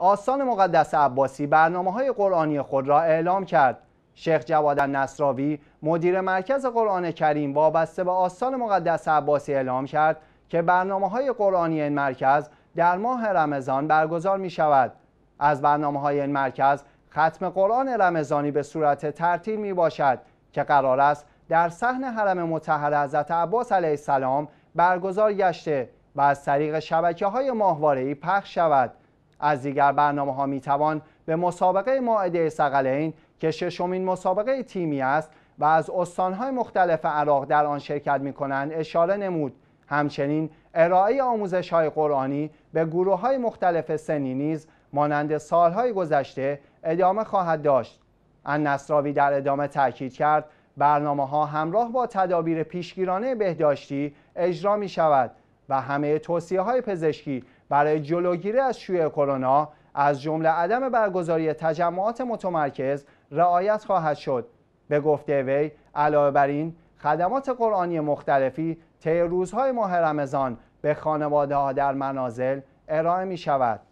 آستان مقدس عباسی برنامه های قرآنی خود را اعلام کرد. شیخ جواد نصراوی مدیر مرکز قرآن کریم وابسته به آستان مقدس عباسی اعلام کرد که برنامه های قرآنی این مرکز در ماه رمضان برگزار می شود. از برنامه های این مرکز ختم قرآن رمضانی به صورت ترتیل می باشد که قرار است در صحن حرم متحر حضرت عباس علیه السلام برگزار گشته و از طریق شبکه های پخش شود. از دیگر برنامه ها می توان به مسابقه ماعده سقلین که ششمین مسابقه تیمی است و از استانهای مختلف عراق در آن شرکت می کنند اشاره نمود همچنین ارائه آموزش های قرآنی به گروه های مختلف سنی نیز مانند سالهای گذشته ادامه خواهد داشت النصراوی در ادامه تاکید کرد برنامه ها همراه با تدابیر پیشگیرانه بهداشتی اجرا می شود و همه توصیه های پزشکی برای جلوگیری از شیوع کرونا از جمله عدم برگزاری تجمعات متمرکز رعایت خواهد شد به گفته وی علاوه بر این خدمات قرآنی مختلفی طی روزهای ماه رمضان به خانواده ها در منازل ارائه می شود